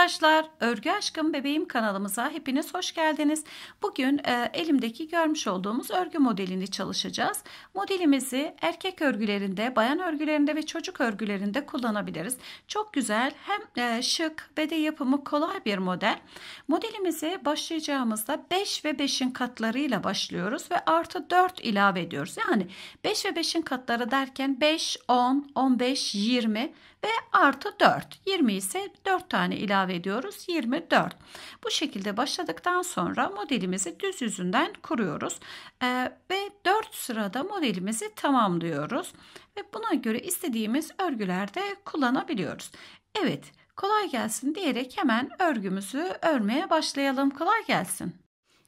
arkadaşlar Örgü Aşkım Bebeğim kanalımıza hepiniz hoş geldiniz. Bugün e, elimdeki görmüş olduğumuz örgü modelini çalışacağız. Modelimizi erkek örgülerinde, bayan örgülerinde ve çocuk örgülerinde kullanabiliriz. Çok güzel hem e, şık ve de yapımı kolay bir model. Modelimizi başlayacağımızda 5 ve 5'in katlarıyla başlıyoruz ve artı 4 ilave ediyoruz. Yani 5 ve 5'in katları derken 5, 10, 15, 20, ve artı 4. 20 ise 4 tane ilave ediyoruz. 24. Bu şekilde başladıktan sonra modelimizi düz yüzünden kuruyoruz. Ee, ve 4 sırada modelimizi tamamlıyoruz. Ve buna göre istediğimiz örgülerde kullanabiliyoruz. Evet kolay gelsin diyerek hemen örgümüzü örmeye başlayalım. Kolay gelsin.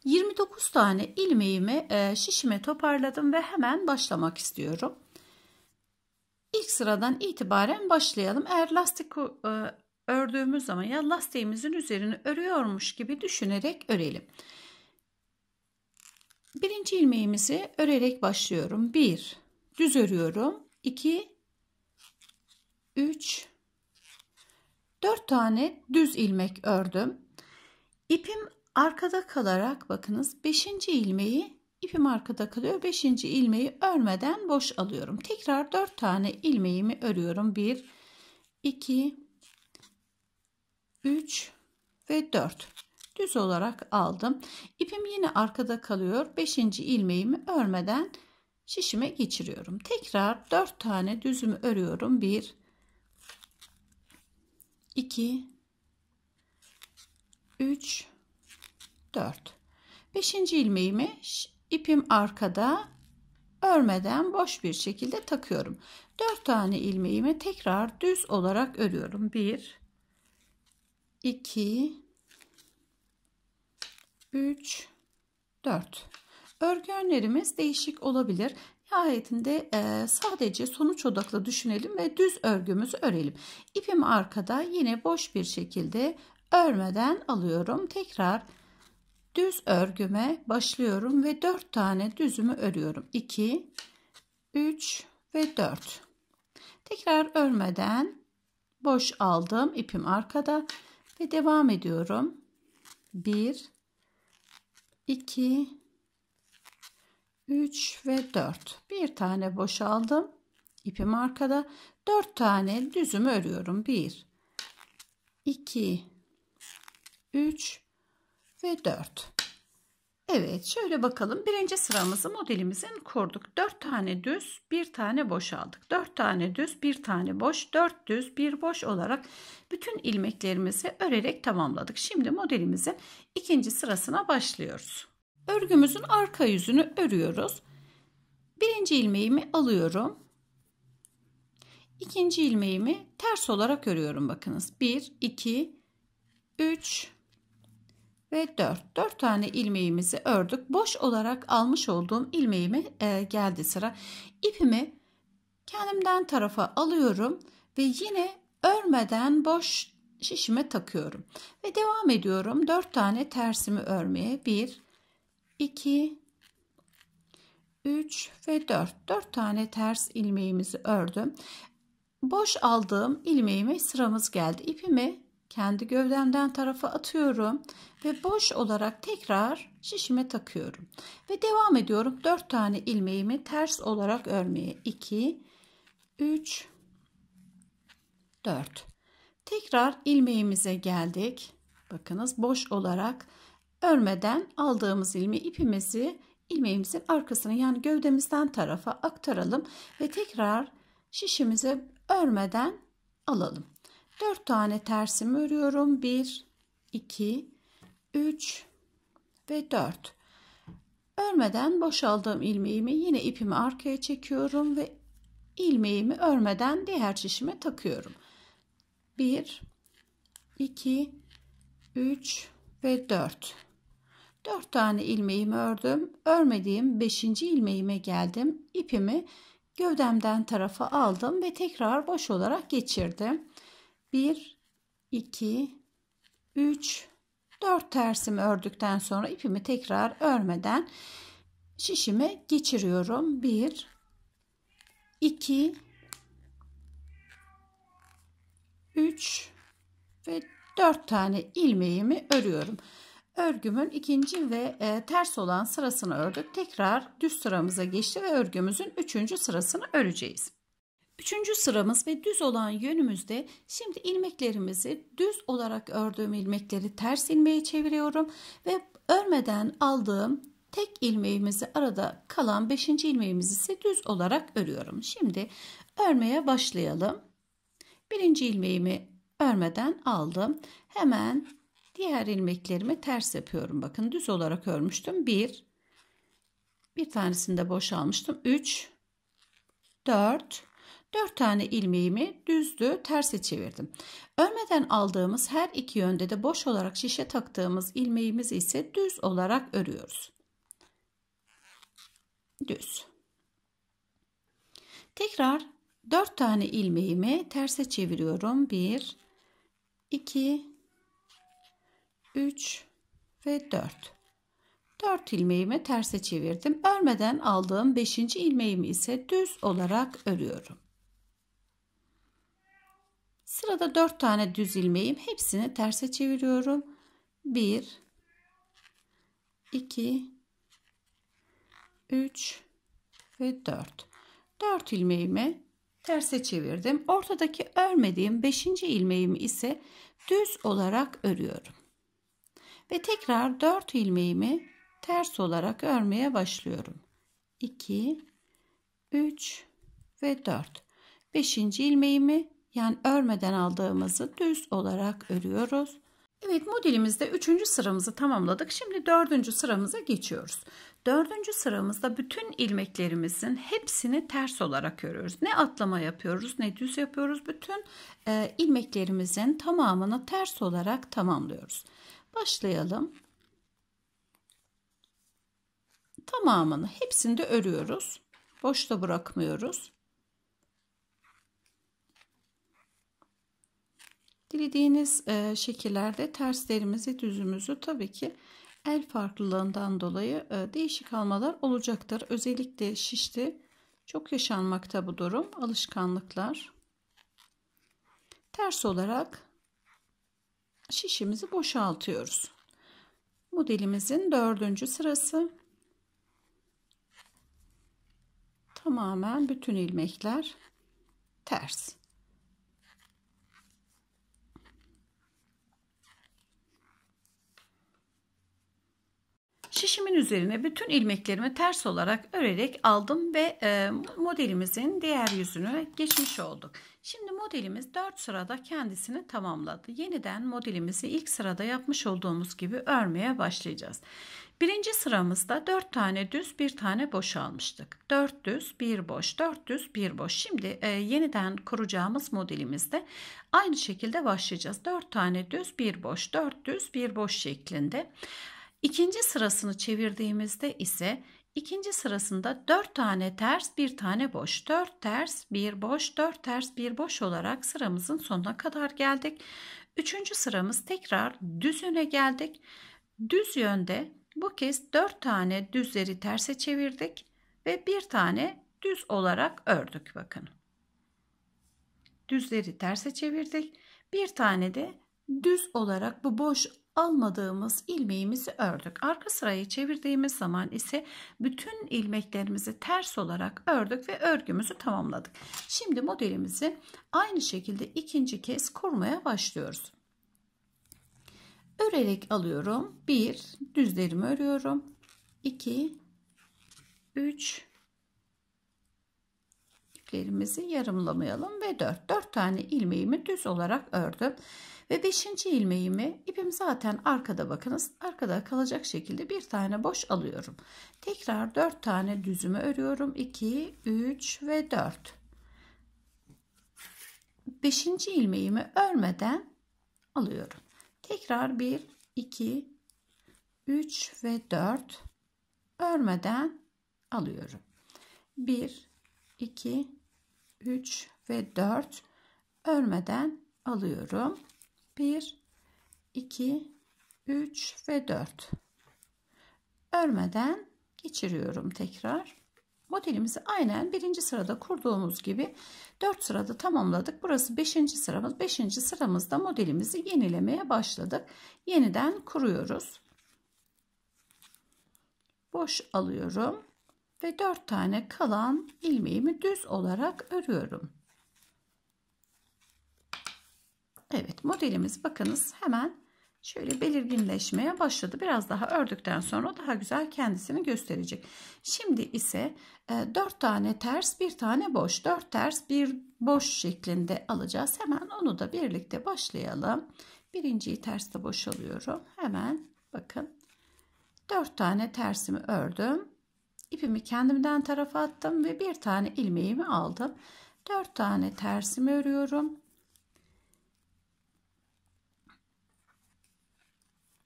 29 tane ilmeğimi e, şişime toparladım ve hemen başlamak istiyorum. İlk sıradan itibaren başlayalım. Eğer lastik e, ördüğümüz zaman ya lastiğimizin üzerini örüyormuş gibi düşünerek örelim. Birinci ilmeğimizi örerek başlıyorum. 1 düz örüyorum. 2 3 4 tane düz ilmek ördüm. İpim arkada kalarak bakınız 5. ilmeği İpim arkada kalıyor. 5. ilmeği örmeden boş alıyorum. Tekrar 4 tane ilmeğimi örüyorum. 1 2 3 ve 4. Düz olarak aldım. İpim yine arkada kalıyor. 5. ilmeğimi örmeden şişime geçiriyorum. Tekrar 4 tane düzümü örüyorum. 1 2 3 4 5. ilmeğimi ipim arkada örmeden boş bir şekilde takıyorum. 4 tane ilmeğimi tekrar düz olarak örüyorum. 1 2 3 4 Örgü önlerimiz değişik olabilir. Nihayetinde e, sadece sonuç odaklı düşünelim ve düz örgümüzü örelim. İpimi arkada yine boş bir şekilde örmeden alıyorum. Tekrar Düz örgüme başlıyorum ve 4 tane düzümü örüyorum. 2, 3 ve 4. Tekrar örmeden boş aldım. ipim arkada ve devam ediyorum. 1, 2, 3 ve 4. Bir tane boş aldım. ipim arkada. 4 tane düzümü örüyorum. 1, 2, 3 ve 4. Evet şöyle bakalım. Birinci sıramızı modelimizin kurduk. 4 tane düz bir tane boş aldık. 4 tane düz bir tane boş 4 düz bir boş olarak bütün ilmeklerimizi örerek tamamladık. Şimdi modelimizin ikinci sırasına başlıyoruz. Örgümüzün arka yüzünü örüyoruz. Birinci ilmeğimi alıyorum. İkinci ilmeğimi ters olarak örüyorum bakınız. 1, 2, 3, ve 4. 4 tane ilmeğimizi ördük. Boş olarak almış olduğum ilmeğimi e, geldi sıra. ipimi kendimden tarafa alıyorum ve yine örmeden boş şişime takıyorum. Ve devam ediyorum. 4 tane tersimi örmeye. 1 2 3 ve 4. 4 tane ters ilmeğimizi ördüm. Boş aldığım ilmeğime sıramız geldi. ipimi kendi gövdemden tarafa atıyorum ve boş olarak tekrar şişime takıyorum. Ve devam ediyorum 4 tane ilmeğimi ters olarak örmeye. 2 3 4 Tekrar ilmeğimize geldik. Bakınız boş olarak örmeden aldığımız ilmi ipimizi ilmeğimizin arkasına yani gövdemizden tarafa aktaralım ve tekrar şişimize örmeden alalım. 4 tane tersimi örüyorum. 1, 2, 3 ve 4. Örmeden boşaldığım ilmeğimi yine ipimi arkaya çekiyorum ve ilmeğimi örmeden diğer şişime takıyorum. 1, 2, 3 ve 4. 4 tane ilmeğimi ördüm. Örmediğim 5. ilmeğime geldim. İpimi gövdemden tarafa aldım ve tekrar boş olarak geçirdim. 1 2 3 4 tersimi ördükten sonra ipimi tekrar örmeden şişime geçiriyorum. 1 2 3 ve 4 tane ilmeğimi örüyorum. Örgümün ikinci ve e, ters olan sırasını ördük. Tekrar düz sıramıza geçti ve örgümüzün üçüncü sırasını öreceğiz. Üçüncü sıramız ve düz olan yönümüzde şimdi ilmeklerimizi düz olarak ördüğüm ilmekleri ters ilmeğe çeviriyorum ve örmeden aldığım tek ilmeğimizi arada kalan beşinci ilmeğimizi ise düz olarak örüyorum. Şimdi örmeye başlayalım. Birinci ilmeğimi örmeden aldım. Hemen diğer ilmeklerimi ters yapıyorum. Bakın düz olarak örmüştüm. Bir, bir tanesini de boşalmıştım. Üç, dört, 4 tane ilmeğimi düzdü terse çevirdim. Örmeden aldığımız her iki yönde de boş olarak şişe taktığımız ilmeğimiz ise düz olarak örüyoruz. Düz. Tekrar 4 tane ilmeğimi terse çeviriyorum. 1 2 3 ve 4. 4 ilmeğimi terse çevirdim. Örmeden aldığım 5. ilmeğimi ise düz olarak örüyorum. Sırada 4 tane düz ilmeğim. Hepsini terse çeviriyorum. 1 2 3 ve 4. 4 ilmeğimi terse çevirdim. Ortadaki örmediğim 5. ilmeğimi ise düz olarak örüyorum. Ve tekrar 4 ilmeğimi ters olarak örmeye başlıyorum. 2 3 ve 4. 5. ilmeğimi yani örmeden aldığımızı düz olarak örüyoruz. Evet modelimizde 3. sıramızı tamamladık. Şimdi 4. sıramıza geçiyoruz. 4. sıramızda bütün ilmeklerimizin hepsini ters olarak örüyoruz. Ne atlama yapıyoruz ne düz yapıyoruz. Bütün e, ilmeklerimizin tamamını ters olarak tamamlıyoruz. Başlayalım. Tamamını hepsini de örüyoruz. Boşta bırakmıyoruz. Dilediğiniz e, şekillerde terslerimizi düzümüzü tabii ki el farklılığından dolayı e, değişik almalar olacaktır. Özellikle şişte çok yaşanmakta bu durum alışkanlıklar. Ters olarak şişimizi boşaltıyoruz. Modelimizin dördüncü sırası. Tamamen bütün ilmekler ters. Şişimin üzerine bütün ilmeklerimi ters olarak örerek aldım ve e, modelimizin diğer yüzünü geçmiş olduk. Şimdi modelimiz 4 sırada kendisini tamamladı. Yeniden modelimizi ilk sırada yapmış olduğumuz gibi örmeye başlayacağız. Birinci sıramızda 4 tane düz bir tane boş almıştık. 4 düz bir boş 4 düz bir boş. Şimdi e, yeniden kuracağımız modelimizde aynı şekilde başlayacağız. 4 tane düz bir boş 4 düz bir boş şeklinde. İkinci sırasını çevirdiğimizde ise ikinci sırasında 4 tane ters, bir tane boş. 4 ters, bir boş, 4 ters, bir boş olarak sıramızın sonuna kadar geldik. Üçüncü sıramız tekrar düz yöne geldik. Düz yönde bu kez 4 tane düzleri terse çevirdik ve bir tane düz olarak ördük bakın. Düzleri terse çevirdik. Bir tane de düz olarak bu boş almadığımız ilmeğimizi ördük. Arka sırayı çevirdiğimiz zaman ise bütün ilmeklerimizi ters olarak ördük ve örgümüzü tamamladık. Şimdi modelimizi aynı şekilde ikinci kez kurmaya başlıyoruz. Örerek alıyorum. 1 düzlerimi örüyorum. 2 3 ilmeklerimizi yarımlamayalım ve 4. 4 tane ilmeğimi düz olarak ördüm. Ve 5. ilmeğimi ipim zaten arkada bakınız arkada kalacak şekilde bir tane boş alıyorum. Tekrar 4 tane düzümü örüyorum. 2, 3 ve 4. 5. ilmeğimi örmeden alıyorum. Tekrar 1, 2, 3 ve 4 örmeden alıyorum. 1, 2, 3 ve 4 örmeden alıyorum. 1 2 3 ve 4 örmeden geçiriyorum tekrar. Modelimizi aynen birinci sırada kurduğumuz gibi 4 sırada tamamladık. Burası 5. sıramız. 5. sıramızda modelimizi yenilemeye başladık. Yeniden kuruyoruz. Boş alıyorum ve 4 tane kalan ilmeğimi düz olarak örüyorum. Evet modelimiz bakınız hemen şöyle belirginleşmeye başladı. Biraz daha ördükten sonra daha güzel kendisini gösterecek. Şimdi ise e, 4 tane ters bir tane boş 4 ters bir boş şeklinde alacağız. Hemen onu da birlikte başlayalım. Birinciyi ters terste boşalıyorum. Hemen bakın 4 tane tersimi ördüm. İpimi kendimden tarafa attım ve bir tane ilmeğimi aldım. Dört tane tersimi örüyorum.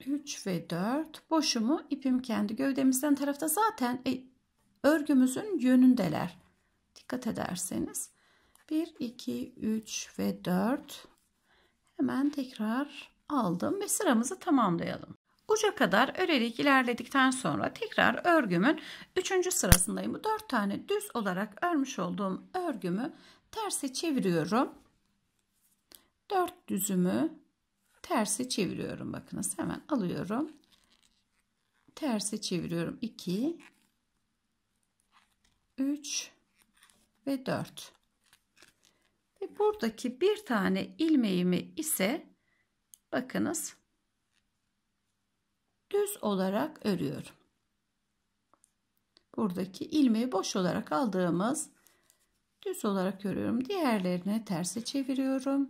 Üç ve dört boşumu ipim kendi gövdemizden tarafta zaten e, örgümüzün yönündeler. Dikkat ederseniz 1 2 3 ve 4 hemen tekrar aldım ve sıramızı tamamlayalım. Uca kadar örerek ilerledikten sonra tekrar örgümün 3. sırasındayım. 4 tane düz olarak örmüş olduğum örgümü terse çeviriyorum. 4 düzümü terse çeviriyorum. Bakınız hemen alıyorum. Terse çeviriyorum. 2 3 ve 4. Ve buradaki bir tane ilmeğimi ise bakınız düz olarak örüyorum. Buradaki ilmeği boş olarak aldığımız düz olarak örüyorum. Diğerlerini terse çeviriyorum.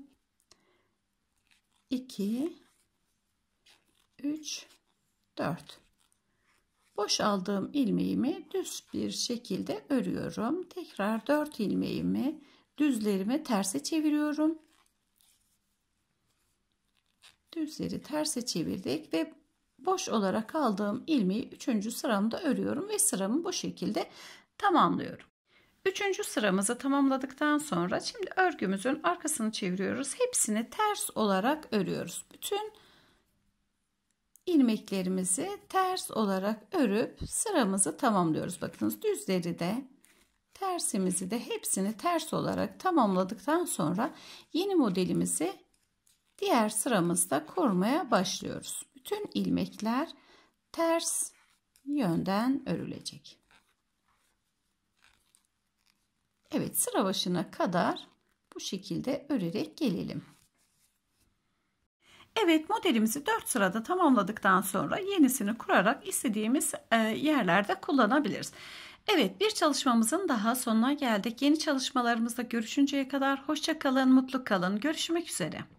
2 3 4 Boş aldığım ilmeğimi düz bir şekilde örüyorum. Tekrar 4 ilmeğimi düzlerimi terse çeviriyorum. Düzleri terse çevirdik ve boş olarak aldığım ilmeği 3. sıramda örüyorum ve sıramı bu şekilde tamamlıyorum. Üçüncü sıramızı tamamladıktan sonra şimdi örgümüzün arkasını çeviriyoruz. Hepsini ters olarak örüyoruz. Bütün ilmeklerimizi ters olarak örüp sıramızı tamamlıyoruz. Bakınız düzleri de tersimizi de hepsini ters olarak tamamladıktan sonra yeni modelimizi diğer sıramızda kurmaya başlıyoruz bütün ilmekler ters yönden örülecek. Evet sıra başına kadar bu şekilde örerek gelelim. Evet modelimizi 4 sırada tamamladıktan sonra yenisini kurarak istediğimiz e, yerlerde kullanabiliriz. Evet bir çalışmamızın daha sonuna geldik. Yeni çalışmalarımızda görüşünceye kadar hoşça kalın, mutlu kalın. Görüşmek üzere.